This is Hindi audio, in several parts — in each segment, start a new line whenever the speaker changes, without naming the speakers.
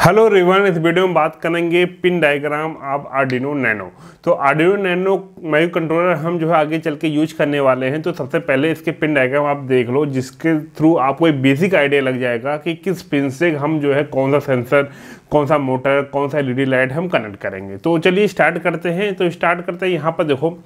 हेलो रिवन इस वीडियो में बात करेंगे pin diagram of Arduino Nano तो आर्डिनो नैनो माइक्रो कंट्रोलर हम जो है आगे चल के यूज करने वाले हैं तो सबसे पहले इसके पिन डायग्राम आप देख लो जिसके थ्रू आपको एक बेसिक आइडिया लग जाएगा कि किस पिन से हम जो है कौन सा सेंसर कौन सा मोटर कौन सा एल लाइट हम कनेक्ट करेंगे तो चलिए स्टार्ट करते हैं तो स्टार्ट करते हैं यहाँ पर देखो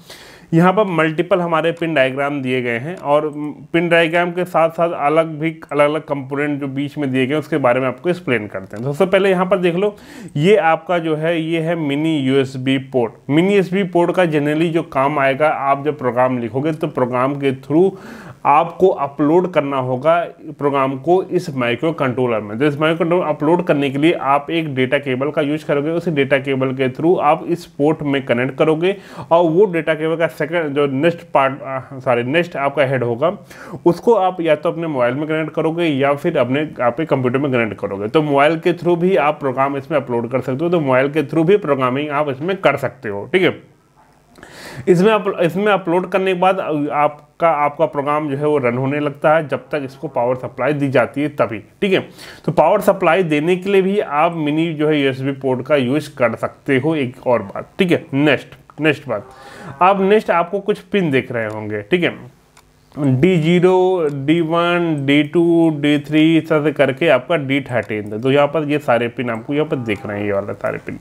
यहाँ पर मल्टीपल हमारे पिन डायग्राम दिए गए हैं और पिन डायग्राम के साथ साथ अलग भी अलग अलग कंपोनेंट जो बीच में दिए गए उसके बारे में आपको एक्सप्लेन करते हैं तो सबसे पहले यहाँ पर देख लो ये आपका जो है ये है mini USB port mini USB port का जनरली जो काम आएगा आप जब प्रोग्राम लिखोगे तो प्रोग्राम के थ्रू आपको अपलोड करना होगा प्रोग्राम को इस माइक्रो कंट्रोलर में जिस तो इस माइक्रो कंट्रोलर अपलोड करने के लिए आप एक डेटा केबल का यूज करोगे उसी डेटा केबल के थ्रू आप इस पोर्ट में कनेक्ट करोगे और वो डेटा केबल का सेकेंड जो नेक्स्ट पार्ट सॉरी नेक्स्ट आपका हेड होगा उसको आप या तो अपने मोबाइल में कनेक्ट करोगे या फिर अपने आपके कंप्यूटर में कनेक्ट करोगे तो मोबाइल के थ्रू भी आप प्रोग्राम इसमें अपलोड कर सकते हो तो मोबाइल के थ्रू भी प्रोग्रामिंग आप इसमें कर सकते हो ठीक है इसमें अप, इसमें अपलोड करने के बाद आपका आपका प्रोग्राम जो है वो रन होने लगता है जब तक इसको पावर सप्लाई दी जाती है तभी ठीक है तो पावर सप्लाई देने के लिए भी आप मिनी जो है यूएसबी पोर्ट का यूज़ कर सकते हो एक और बात ठीक है नेक्स्ट नेक्स्ट बात आप नेक्स्ट आपको कुछ पिन देख रहे होंगे ठीक है D zero D one D two D three से करके आपका डी थर्टीन तो यहाँ पर ये सारे पिन आपको यहाँ पर देख रहे हैं ये वाला सारे पिन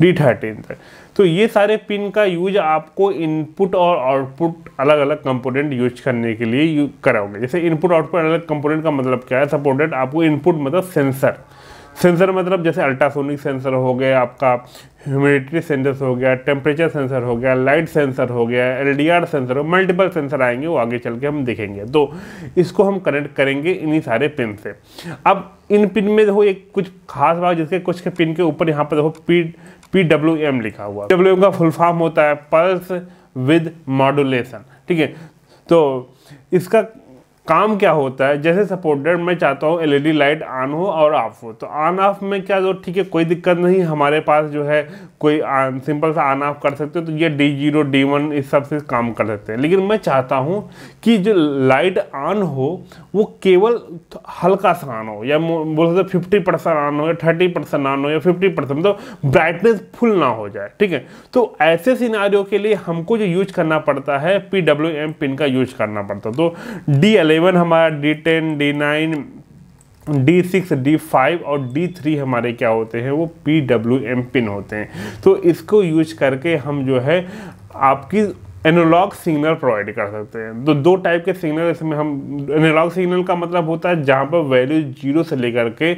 डी थर्टीन था तो ये सारे पिन का यूज आपको इनपुट और आउटपुट अलग अलग कंपोनेंट यूज करने के लिए कराओगे जैसे इनपुट आउटपुट अलग कंपोनेंट का मतलब क्या है सपोर्टेड आपको इनपुट मतलब सेंसर सेंसर मतलब जैसे अल्ट्रासोनिक सेंसर हो गया आपका ह्यूमिडिटी सेंसर हो गया टेम्परेचर सेंसर हो गया लाइट सेंसर हो गया एलडीआर सेंसर हो मल्टीपल सेंसर आएंगे वो आगे चल के हम देखेंगे तो इसको हम कनेक्ट करेंगे इन्हीं सारे पिन से अब इन पिन में देखो एक कुछ खास बात जिसके कुछ के पिन के ऊपर यहाँ पर देखो पी पी डब्ल्यू एम लिखा हुआ डब्ल्यू एम का फुल फॉर्म होता है पल्स विद मॉडुलेशन ठीक है तो इसका काम क्या होता है जैसे सपोर्टेड मैं चाहता हूँ एलईडी लाइट ऑन हो और ऑफ हो तो ऑन ऑफ में क्या जो ठीक है कोई दिक्कत नहीं हमारे पास जो है कोई आन, सिंपल सा ऑन ऑफ कर सकते हो तो ये डी जीरो डी वन इस सब से काम कर सकते हैं लेकिन मैं चाहता हूँ कि जो लाइट ऑन हो वो केवल हल्का सा ऑन हो या बोल सकते फिफ्टी परसेंट ऑन हो या थर्टी परसेंट ऑन हो या फिफ्टी परसेंट मतलब ब्राइटनेस फुल ना हो जाए ठीक है तो ऐसे सिनारियों के लिए हमको जो यूज करना पड़ता है पी डब्ल्यू एम पिन का यूज करना पड़ता है तो डी एल D11 हमारा D10, D9, D6, D5 और D3 हमारे क्या होते हैं वो पी डब्ल्यू एम पिन होते हैं तो इसको यूज करके हम जो है आपकी एनालॉग सिग्नल प्रोवाइड कर सकते हैं तो दो टाइप के सिग्नल इसमें हम एनालॉग सिग्नल का मतलब होता है जहाँ पर वैल्यू जीरो से लेकर के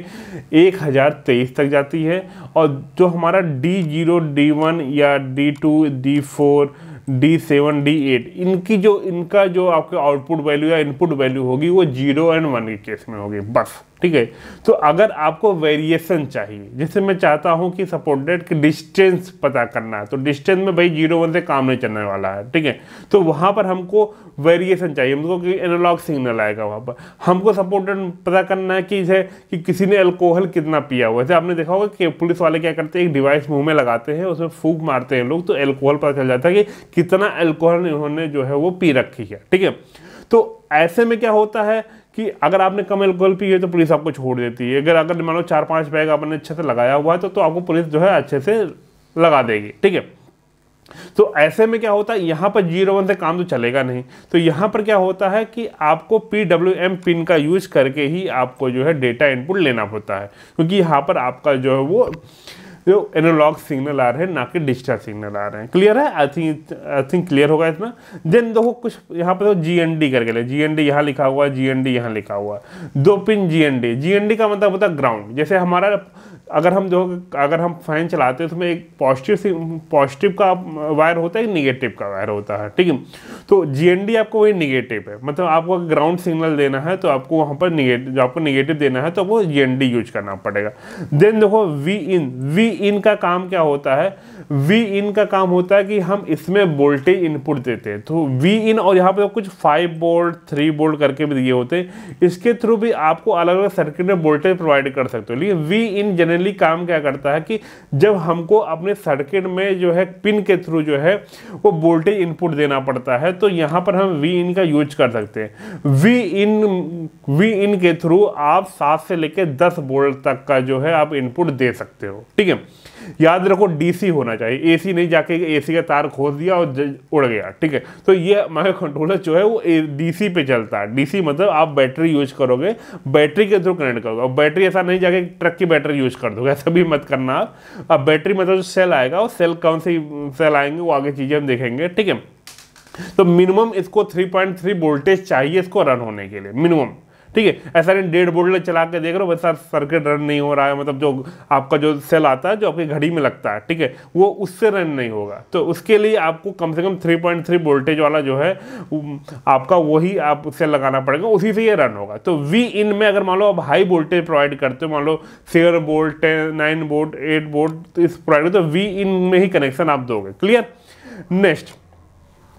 एक हज़ार तेईस तक जाती है और जो हमारा डी जीरो डी वन या D two D four D seven D eight इनकी जो इनका जो आपके आउटपुट वैल्यू या इनपुट वैल्यू होगी वो जीरो एंड वन के केस में होगी बस ठीक है तो अगर आपको वेरिएशन चाहिए जैसे मैं चाहता हूँ कि सपोर्टेड की डिस्टेंस पता करना है तो डिस्टेंस में भाई जीरो वन से काम नहीं चलने वाला है ठीक है तो वहाँ पर हमको वेरिएशन चाहिए हमको कि एनालॉग सिग्नल आएगा वहाँ पर हमको सपोर्टेड पता करना है कि जैसे कि किसी ने अल्कोहल कितना पिया हुआ जैसे आपने देखा होगा कि पुलिस वाले क्या करते हैं एक डिवाइस मुँह में लगाते हैं उसमें फूक मारते हैं लोग तो एल्कोहल पता चल जाता है कि कितना एल्कोहल इन्होंने जो है वो पी रखी है ठीक है तो ऐसे में क्या होता है कि अगर आपने कम एल्कोहल पी है तो पुलिस आपको छोड़ देती है अगर अगर मान लो चार पाँच बैग आपने अच्छे से लगाया हुआ है तो, तो आपको पुलिस जो है अच्छे से लगा देगी ठीक है तो ऐसे में क्या होता है यहाँ पर जीरो वन से काम तो चलेगा नहीं तो यहाँ पर क्या होता है कि आपको पीडब्ल्यू एम पिन का यूज करके ही आपको जो है डेटा इनपुट लेना होता है क्योंकि यहाँ पर आपका जो है वो जो एनोलॉग सिग्नल आ रहे हैं ना कि डिजिटल सिग्नल आ रहे हैं क्लियर है I think I think clear होगा इतना देन देखो कुछ यहाँ पर जी एन डी करके ले जी एन डी यहाँ लिखा हुआ है जी एन डी यहाँ लिखा हुआ है दो pin G N D G N D का मतलब होता है ग्राउंड जैसे हमारा अगर हम जो अगर हम फैन चलाते हैं तो उसमें एक पॉजिटिव से पॉजिटिव का वायर होता है एक निगेटिव का वायर होता है ठीक है तो जी आपको वही निगेटिव है मतलब आपको ग्राउंड सिग्नल देना है तो आपको वहाँ पर निगेटिव आपको निगेटिव देना है तो वो जी यूज करना पड़ेगा देन देखो वी इन वी इन का काम क्या होता है वी इन का काम होता है कि हम इसमें वोल्टेज इनपुट देते हैं तो वी इन और यहाँ पर कुछ फाइव बोल्ट थ्री बोल्ट करके भी दिए होते हैं इसके थ्रू भी आपको अलग अलग सर्किट में वोल्टेज प्रोवाइड कर सकते हो लेकिन वी इन जनरल जनरली काम क्या करता है कि जब हमको अपने सर्किट में जो है पिन के थ्रू जो है वो वोल्टेज इनपुट देना पड़ता है तो यहाँ पर हम वी इन का यूज कर सकते हैं वी इन वी इन के थ्रू आप सात से लेकर दस वोल्ट तक का जो है आप इनपुट दे सकते हो ठीक है याद रखो डीसी होना चाहिए एसी नहीं जाके एसी का तार खोज दिया और उड़ गया ठीक है तो ये हमारा कंट्रोलर जो है वो डीसी पे चलता है डीसी मतलब आप बैटरी यूज करोगे बैटरी के थ्रू कनेक्ट करोगे और बैटरी ऐसा नहीं जाके ट्रक की बैटरी यूज कर दोगे ऐसा भी मत करना आप अब बैटरी मतलब जो सेल आएगा वो सेल कौन सी सेल आएंगे वो आगे चीज़ें हम देखेंगे ठीक है तो मिनिमम इसको 3.3 वोल्टेज चाहिए इसको रन होने के लिए मिनिमम ठीक है ऐसा नहीं डेढ़ बोल्ट चला के देख रहे हो वैसा सर्किट रन नहीं हो रहा है मतलब जो आपका जो सेल आता है जो आपकी घड़ी में लगता है ठीक है वो उससे रन नहीं होगा तो उसके लिए आपको कम से कम थ्री पॉइंट थ्री वोल्टेज वाला जो है आपका वही आप उससे लगाना पड़ेगा उसी से ये रन होगा तो वी इन में अगर मान लो आप हाई वोल्टेज प्रोवाइड करते हो मान लो seven volt ten nine volt eight volt इस प्रोवाइड तो वी इन में ही कनेक्शन आप दोगे क्लियर नेक्स्ट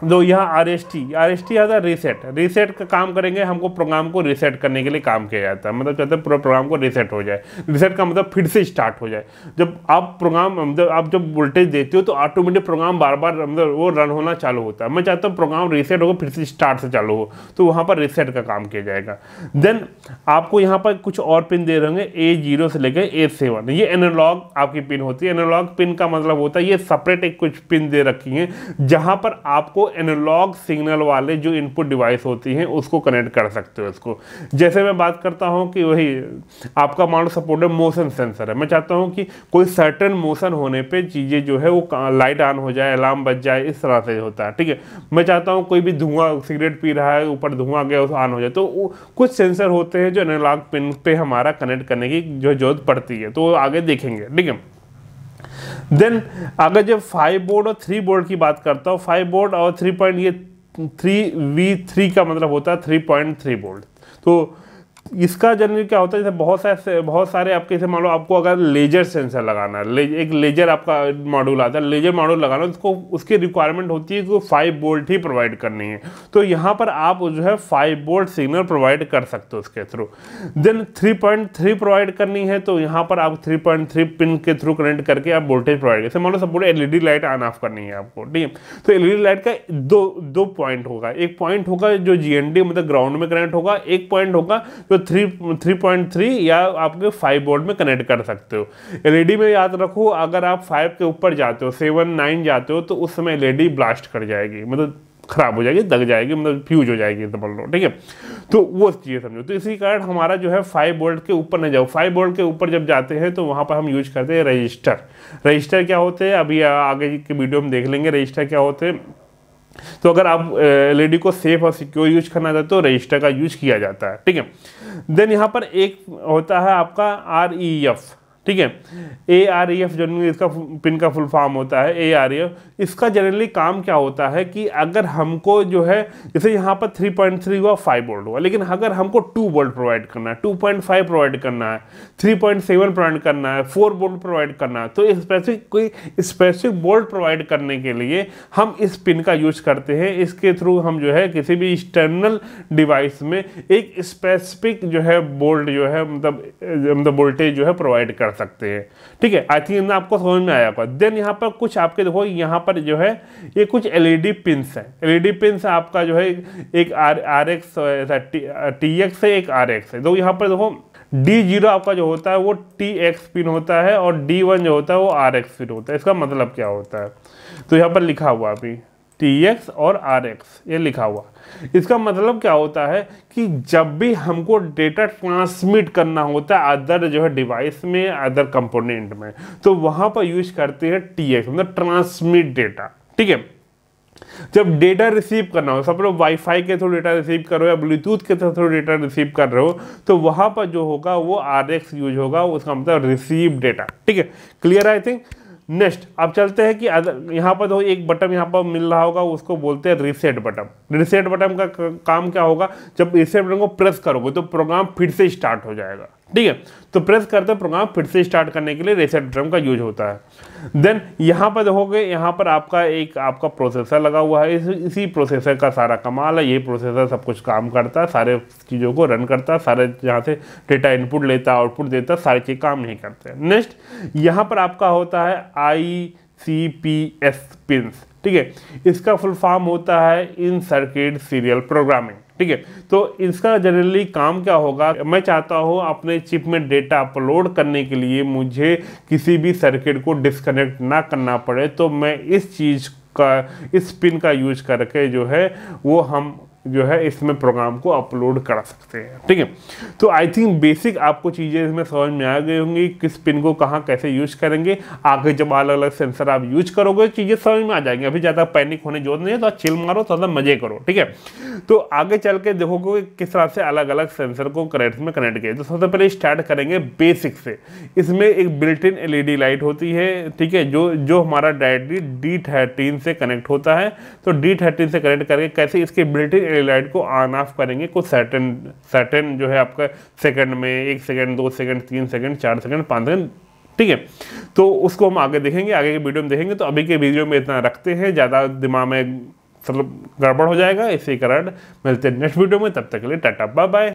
दो यहाँ R S T R S T आता है रीसेट रीसेट का काम करेंगे हमको प्रोग्राम को रीसेट करने के लिए काम किया जाता है मतलब चाहते हैं पूरा प्रोग्राम को रीसेट हो जाए रीसेट का मतलब फिर से स्टार्ट हो जाए जब आप प्रोग्राम मतलब आप जब वोल्टेज देते हो तो ऑटोमेटिक प्रोग्राम बार बार मतलब वो रन होना चालू होता है मैं चाहता हूँ प्रोग्राम रीसेट होगा फिर से स्टार्ट से चालू हो तो वहाँ पर रीसेट का काम किया जाएगा देन आपको यहाँ पर कुछ और पिन दे रहे होंगे ए जीरो से लेकर ए सेवन ये एनोलॉग आपकी पिन होती है एनोलॉग पिन का मतलब होता है ये सेपरेट एक कुछ पिन दे रखी है जहाँ पर आपको एनालॉग सिग्नल वाले जो इनपुट डिवाइस होती हैं उसको कनेक्ट कर सकते हो इसको जैसे मैं बात करता हूँ कि वही आपका मान लो सपोर्टेड मोशन सेंसर है मैं चाहता हूँ कि कोई सर्टन मोशन होने पे चीज़ें जो है वो लाइट ऑन हो जाए अलार्म बच जाए इस तरह से होता है ठीक है मैं चाहता हूँ कोई भी धुआं सिगरेट पी रहा है ऊपर धुआं गया ऑन हो जाए तो कुछ सेंसर होते हैं जो एनालॉग पिन पर हमारा कनेक्ट करने की जो जरूरत पड़ती है तो आगे देखेंगे ठीक है देन अगर जब फाइव बोर्ड और थ्री बोर्ड की बात करता हूँ फाइव बोर्ड और थ्री पॉइंट ये थ्री वी थ्री का मतलब होता है थ्री पॉइंट थ्री बोर्ड तो इसका जनरली क्या होता है जैसे बहुत सारे बहुत सारे आपके जैसे मान लो आपको अगर लेजर सेंसर लगाना है ले, एक लेजर आपका मॉड्यूल आता है लेजर मॉड्यूल लगाना उसको उसकी रिक्वायरमेंट होती है कि फाइव बोल्ट ही प्रोवाइड करनी है तो यहाँ पर आप जो है फाइव बोल्ट सिग्नल प्रोवाइड कर सकते हो उसके through then three point three provide करनी है तो यहाँ पर आप थ्री पॉइंट थ्री पिन के थ्रू कनेक्ट करके आप वोल्टेज प्रोवाइड जैसे मान लो suppose LED light on off करनी है आपको ठीक है तो एलईडी लाइट का दो दो पॉइंट होगा एक पॉइंट होगा जो डी मतलब ग्राउंड में कनेक्ट होगा एक पॉइंट होगा जो तो थ्री थ्री पॉइंट थ्री या आपके फाइव बोर्ड में कनेक्ट कर सकते हो एलईडी में याद रखो अगर आप फाइव के ऊपर जाते हो सेवन नाइन जाते हो तो उस समय एलईडी ब्लास्ट कर जाएगी मतलब खराब हो जाएगी दग जाएगी मतलब फ्यूज हो जाएगी समझ लो ठीक है तो वो चीज़ें समझो तो इसी कारण हमारा जो है फाइव बोल्ट के ऊपर ना जाओ फाइव बोल्ट के ऊपर जब जाते हैं तो वहाँ पर हम यूज करते हैं रजिस्टर रजिस्टर क्या होते हैं अभी आगे की वीडियो में देख लेंगे रजिस्टर क्या होते हैं तो अगर आप एल e को सेफ और सिक्योर यूज करना चाहते हो तो रजिस्टर का यूज किया जाता है ठीक है देन यहाँ पर एक होता है आपका आर ई एफ ठीक है A R E F generally इसका पिन का फुल फॉर्म होता है ए आर ई एफ इसका जनरली काम क्या होता है कि अगर हमको जो है जैसे यहाँ पर थ्री पॉइंट थ्री हुआ फाइव वोल्ट हुआ लेकिन अगर हमको टू वोल्ट प्रोवाइड करना है टू पॉइंट फाइव प्रोवाइड करना है थ्री पॉइंट सेवन प्रोवाइड करना है फोर वोल्ट प्रोवाइड करना है तो स्पेसिफिक कोई स्पेसिफिक वोल्ट प्रोवाइड करने के लिए हम इस पिन का यूज करते हैं इसके थ्रू हम जो है किसी भी एक्सटर्नल डिवाइस में एक स्पेसिफिक जो है बोल्ट जो है मतलब मतलब वोल्टेज जो है प्रोवाइड कर सकते हैं ठीक है आई थिंक आपको समझ में आया होगा देन यहाँ पर कुछ आपके देखो यहाँ पर जो है ये कुछ एलईडी पिंस e हैं एलईडी पिंस e आपका जो है एक R R X T X है एक आर एक्स है तो यहाँ पर देखो डी जीरो आपका जो होता है वो टी एक्स पिन होता है और डी वन जो होता है वो आर एक्स पिन होता है इसका मतलब क्या होता है तो यहाँ पर लिखा हुआ अभी टी एक्स और आर एक्स ये लिखा हुआ इसका मतलब क्या होता है कि जब भी हमको डेटा ट्रांसमिट करना होता है अदर जो है डिवाइस में अदर कंपोनेंट में तो वहां पर यूज करते हैं टी एक्स मतलब ट्रांसमिट डेटा ठीक है जब डेटा रिसीव करना हो सब लोग वाईफाई के थ्रू डेटा रिसीव कर रहे हो या ब्लूटूथ के थ्रू डेटा रिसीव कर रहे हो तो वहां पर जो होगा वो आर यूज होगा उसका मतलब रिसीव डेटा ठीक है क्लियर आई थिंक नेक्स्ट अब चलते हैं कि यहाँ पर तो एक बटन यहाँ पर मिल रहा होगा उसको बोलते हैं रिसेट बटन रिसेट बटन का काम क्या होगा जब रिसेट बटन को प्रेस करोगे तो प्रोग्राम फिर से स्टार्ट हो जाएगा ठीक है तो प्रेस करते प्रोग्राम फिर से स्टार्ट करने के लिए रेसेट ड्रम का यूज होता है देन यहाँ पर देखोगे यहाँ पर आपका एक आपका प्रोसेसर लगा हुआ है इस, इसी प्रोसेसर का सारा कमाल है ये प्रोसेसर सब कुछ काम करता है सारे चीज़ों को रन करता है सारे जहाँ से डेटा इनपुट लेता आउटपुट देता सारे चीज़ काम नहीं करते नेक्स्ट यहाँ पर आपका होता है I C P S pins ठीक है इसका फुल फॉर्म होता है इन सर्किट सीरियल प्रोग्रामिंग ठीक है तो इसका जनरली काम क्या होगा मैं चाहता हूँ अपने चिप में डेटा अपलोड करने के लिए मुझे किसी भी सर्किट को डिसकनेक्ट ना करना पड़े तो मैं इस चीज़ का इस पिन का यूज करके जो है वो हम जो है इसमें प्रोग्राम को अपलोड करा सकते हैं ठीक है तो आई थिंक बेसिक आपको चीज़ें इसमें समझ में आ गई होंगी किस पिन को कहाँ कैसे यूज करेंगे आगे जब अलग अलग सेंसर आप यूज करोगे चीज़ें समझ में आ जाएंगी अभी ज़्यादा पैनिक होने जरूरत नहीं है तो चिल मारो थोड़ा मज़े करो ठीक है तो आगे चल के देखोगे कि किस तरह से अलग अलग सेंसर को करेंट में कनेक्ट किया तो सबसे पहले स्टार्ट करेंगे बेसिक से इसमें एक बिल्ट इन एल लाइट होती है ठीक है जो जो हमारा डायरेक्टली डी से कनेक्ट होता है तो डी से कनेक्ट करके कैसे इसके बिल्ट इन इलेड को ऑन ऑफ करेंगे कुछ सेकंड सेकंड जो है आपका सेकंड में एक सेकंड दो सेकंड तीन सेकंड चार सेकंड पाँच सेकंड ठीक है तो उसको हम आगे देखेंगे आगे के वीडियो में देखेंगे तो अभी के वीडियो में इतना रखते हैं ज़्यादा दिमाग में मतलब गड़बड़ हो जाएगा इसी कारण मिलते हैं नेक्स्ट वीडियो में तब तक के लिए टाटा बाय बाय